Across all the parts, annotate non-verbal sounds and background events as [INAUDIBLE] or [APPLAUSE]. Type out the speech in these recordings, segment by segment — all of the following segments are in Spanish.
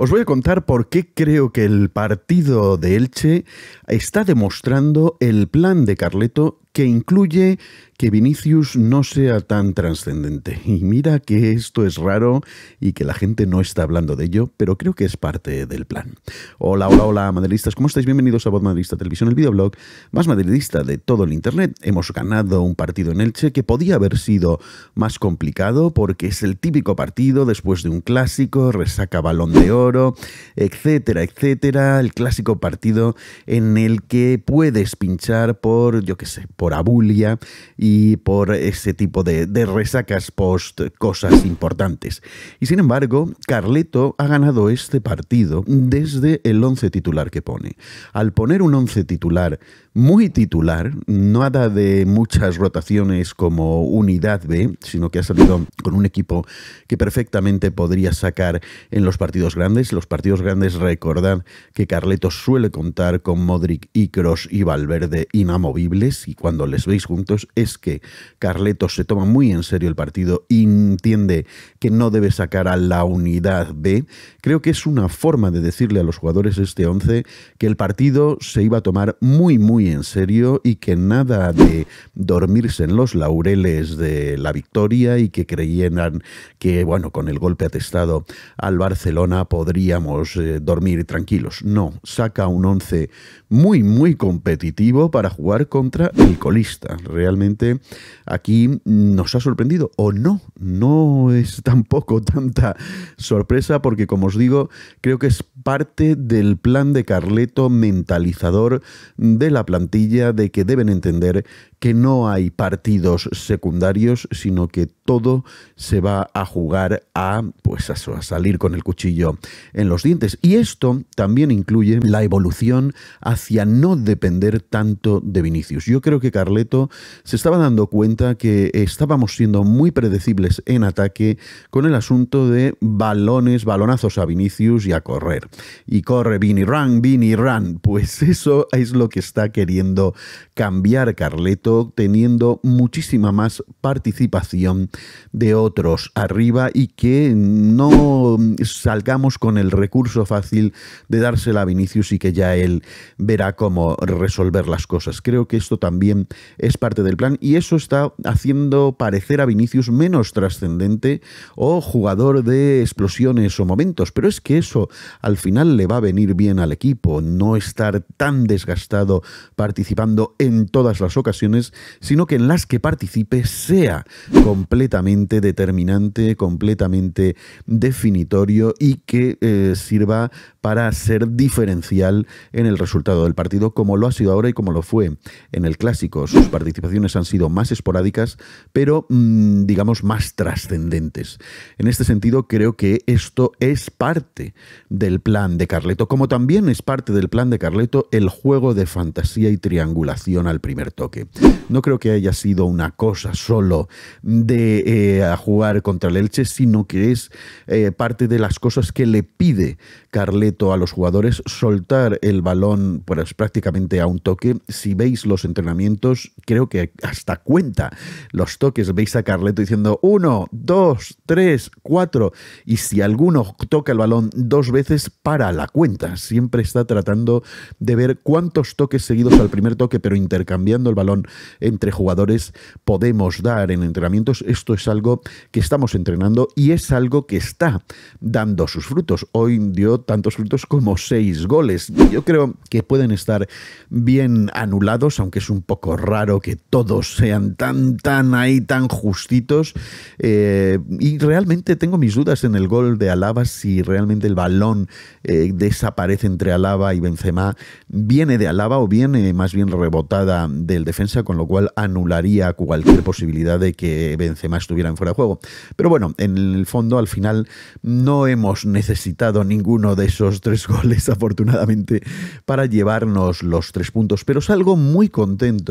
Os voy a contar por qué creo que el partido de Elche está demostrando el plan de Carleto que incluye que Vinicius no sea tan trascendente. Y mira que esto es raro y que la gente no está hablando de ello, pero creo que es parte del plan. Hola, hola, hola, madridistas, ¿cómo estáis? Bienvenidos a Voz Madridista Televisión, el videoblog más madridista de todo el Internet. Hemos ganado un partido en Elche que podía haber sido más complicado porque es el típico partido después de un clásico, resaca balón de oro, etcétera, etcétera. El clásico partido en el que puedes pinchar por, yo qué sé, por abulia y por ese tipo de, resacas post cosas importantes. Y sin embargo, Carleto ha ganado este partido desde el once titular que pone. Al poner un once titular muy titular, no nada de muchas rotaciones como unidad B, sino que ha salido con un equipo que perfectamente podría sacar en los partidos grandes. Los partidos grandes, recordad que Carleto suele contar con Modric y Cross y Valverde inamovibles y cuando les veis juntos es que Carleto se toma muy en serio el partido y entiende que no debe sacar a la unidad B. Creo que es una forma de decirle a los jugadores este 11 que el partido se iba a tomar muy, muy en serio y que nada de dormirse en los laureles de la victoria y que creyeran que, bueno, con el golpe atestado al Barcelona podríamos eh, dormir tranquilos. No, saca un 11 muy, muy competitivo para jugar contra el Colista, Realmente aquí nos ha sorprendido, o no, no es [LAUGHS] tampoco tanta sorpresa, porque como os digo, creo que es parte del plan de Carleto mentalizador de la plantilla de que deben entender que no hay partidos secundarios, sino que todo se va a jugar a, pues, a salir con el cuchillo en los dientes. Y esto también incluye la evolución hacia no depender tanto de Vinicius. Yo creo que Carleto se estaba dando cuenta que estábamos siendo muy predecibles en ataque con el asunto de balones, balonazos a Vinicius y a correr. Y corre Vini Run, Vini Run. Pues eso es lo que está queriendo cambiar Carleto, teniendo muchísima más participación de otros arriba y que no salgamos con el recurso fácil de dársela a Vinicius y que ya él verá cómo resolver las cosas. Creo que esto también es parte del plan y eso está haciendo parecer a Vinicius menos trascendente o jugador de explosiones o momentos, pero es que eso al final le va a venir bien al equipo, no estar tan desgastado participando en todas las ocasiones, sino que en las que participe sea completamente determinante, completamente definitorio y que eh, sirva para ser diferencial en el resultado del partido como lo ha sido ahora y como lo fue en el clásico. Sus participaciones han sido más esporádicas, pero mm, digamos más trascendentes. En este sentido, creo que esto es parte del plan de Carleto, como también es parte del plan de Carleto el juego de fantasía y triangulación al primer toque. No creo que haya sido una cosa solo de eh, jugar contra el Elche, sino que es eh, parte de las cosas que le pide Carleto a los jugadores soltar el balón pues, prácticamente a un toque. Si veis los entrenamientos, creo que hasta cuenta los toques. Veis a Carleto diciendo 1, 2, 3, 4 Y si alguno toca el balón dos veces, para la cuenta. Siempre está tratando de ver cuántos toques seguidos al primer toque, pero intercambiando el balón entre jugadores podemos dar en entrenamientos. Esto es algo que estamos entrenando y es algo que está dando sus frutos. Hoy dio tantos frutos como seis goles. Yo creo que pueden estar bien anulados, aunque es un poco raro que todos sean tan, tan ahí, tan justitos. Eh, y realmente tengo mis dudas en el gol de Alaba si realmente el balón eh, desaparece entre Alaba y Benzema. Viene de Alaba o viene más bien rebotada del defensa, con lo cual anularía cualquier posibilidad de que Benzema estuviera en fuera de juego. Pero bueno, en el fondo, al final, no hemos necesitado ninguno de esos tres [LAUGHS] goles, afortunadamente, para llevarnos los tres puntos. Pero salgo muy contento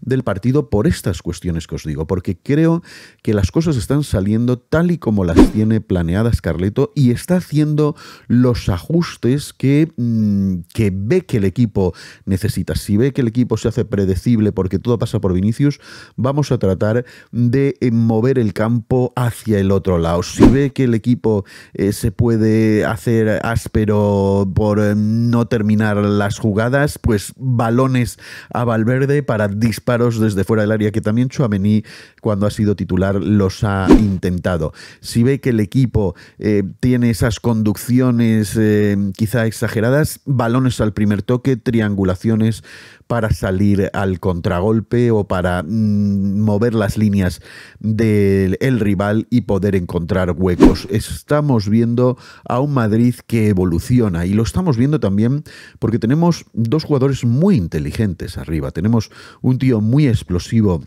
del partido por estas cuestiones que os digo, porque creo que las cosas están saliendo tal y como las tiene planeadas Carleto y está haciendo los ajustes mm, que, ve que el equipo necesita. Si ve que el equipo se hace predecible porque todo pasa por Vinicius, vamos a tratar de eh, mover el campo hacia el otro lado. Si ve que el equipo eh, se puede hacer áspero por eh, no terminar las jugadas, pues balones a Valverde para para disparos desde fuera del área, que también Chuamení, cuando ha sido titular, los ha intentado. Si ve que el equipo eh, tiene esas conducciones eh, quizá exageradas, balones al primer toque, triangulaciones para salir al contragolpe o para mm, mover las líneas del rival y poder encontrar huecos. Estamos viendo a un Madrid que evoluciona y lo estamos viendo también porque tenemos dos jugadores muy inteligentes arriba. Tenemos un tío muy explosivo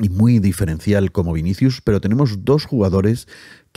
y muy diferencial como Vinicius, pero tenemos dos jugadores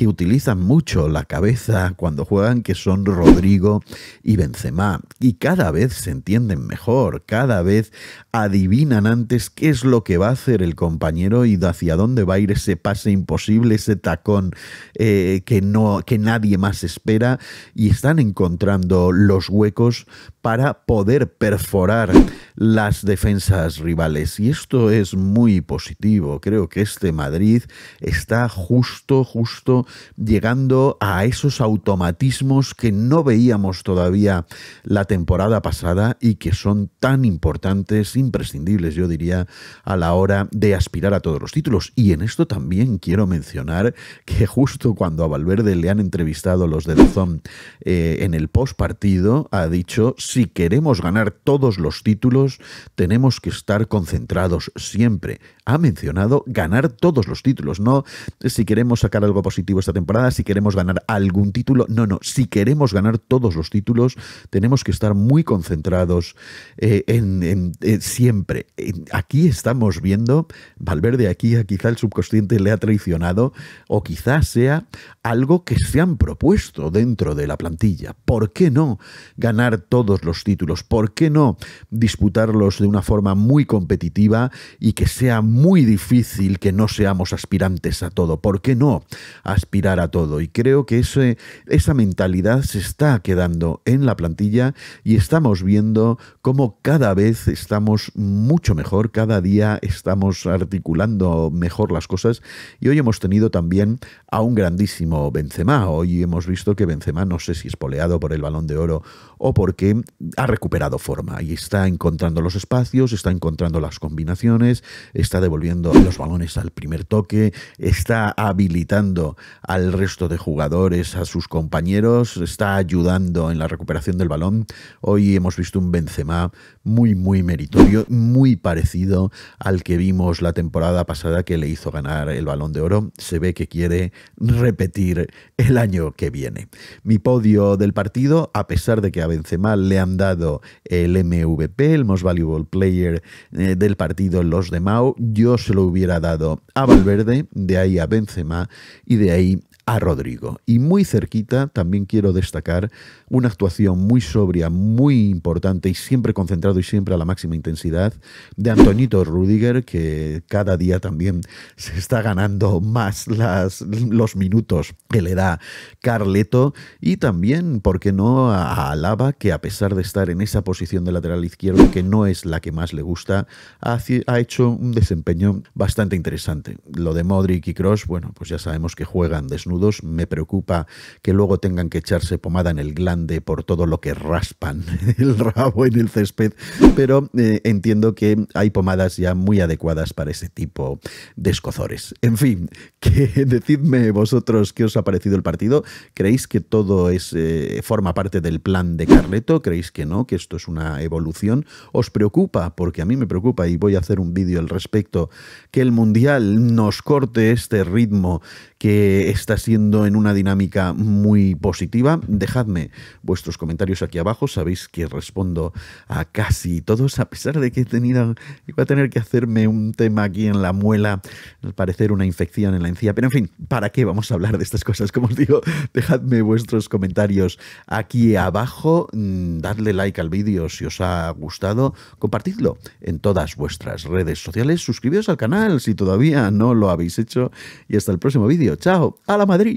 que utilizan mucho la cabeza cuando juegan, que son Rodrigo y Benzema. Y cada vez se entienden mejor, cada vez adivinan antes qué es lo que va a hacer el compañero y hacia dónde va a ir ese pase imposible, ese tacón eh, que, no, que nadie más espera. Y están encontrando los huecos para poder perforar las defensas rivales. Y esto es muy positivo. Creo que este Madrid está justo, justo llegando a esos automatismos que no veíamos todavía la temporada pasada y que son tan importantes, imprescindibles, yo diría, a la hora de aspirar a todos los títulos. Y en esto también quiero mencionar que [LAUGHS] justo cuando a Valverde le han entrevistado los de Zon eh, en el post partido, ha dicho: si queremos ganar todos los títulos, tenemos que estar concentrados siempre. Ha mencionado ganar todos los títulos, no si queremos sacar algo positivo esta temporada, si queremos ganar algún título. No, no, si queremos ganar todos los títulos, tenemos que estar muy concentrados eh, en, eh, siempre. Aquí estamos viendo, Valverde aquí, ah, quizá el subconsciente le ha traicionado, o quizás sea algo que se han propuesto dentro de la plantilla. ¿Por qué no ganar todos los títulos? ¿Por qué no disputarlos de una forma muy competitiva y que sea muy difícil que no seamos aspirantes a todo? ¿Por qué no? A aspirar a todo. Y creo que ese, esa mentalidad se está quedando en la plantilla y estamos viendo cómo cada vez estamos mucho mejor, cada día estamos articulando mejor las cosas. Y hoy hemos tenido también a un grandísimo Benzema. Hoy hemos visto que Benzema, no sé si es poleado por el balón de oro o porque ha recuperado forma y está encontrando los espacios, está encontrando las combinaciones, está devolviendo los balones al primer toque, está habilitando al resto de jugadores, a sus compañeros, está ayudando en la recuperación del balón. Hoy hemos visto un Benzema muy, muy meritorio, muy parecido al que vimos la temporada pasada que le hizo ganar el balón de oro. Se ve que quiere repetir el año que viene. Mi podio del partido, a pesar de que a Benzema le han dado el MVP, el Most Valuable Player eh, del partido, los de Mao, yo se lo hubiera dado a Valverde, de ahí a Benzema y de ahí a Rodrigo. Y muy cerquita también quiero destacar una actuación muy sobria, muy importante y siempre concentrado y siempre a la máxima intensidad de Antonito Rudiger, que cada día también se está ganando más las, los minutos que le da Carleto y también, ¿por qué no?, a Alaba, que a pesar de estar en esa posición de lateral izquierdo, que no es la que más le gusta, ha hecho un desempeño bastante interesante. Lo de Modric y Cross, bueno, pues ya sabemos que juegan desnudos me preocupa que luego tengan que echarse pomada en el glande por todo lo que raspan [LAUGHS] el rabo en el césped, pero eh, entiendo que hay pomadas ya muy adecuadas para ese tipo de escozores. En fin, [LAUGHS] que decidme vosotros qué os ha parecido el partido. ¿Creéis que todo es eh, forma parte del plan de Carleto? ¿Creéis que no? ¿Que esto es una evolución? ¿Os preocupa? Porque a mí me preocupa y voy a hacer un vídeo al respecto. Que el Mundial nos corte este ritmo, que estas siendo en una dinámica muy positiva. Dejadme vuestros comentarios aquí abajo. Sabéis que respondo a casi todos, a pesar de que he tenido, iba a tener que hacerme un tema aquí en la muela, al parecer una infección en la encía. Pero en fin, ¿para qué vamos a hablar de estas cosas? Como os digo, dejadme vuestros comentarios aquí abajo. Mm, dadle like al vídeo si os ha gustado. Compartidlo en todas vuestras redes sociales. suscribiros al canal si todavía no lo habéis hecho. Y hasta el próximo vídeo. Chao. A la மாதிரி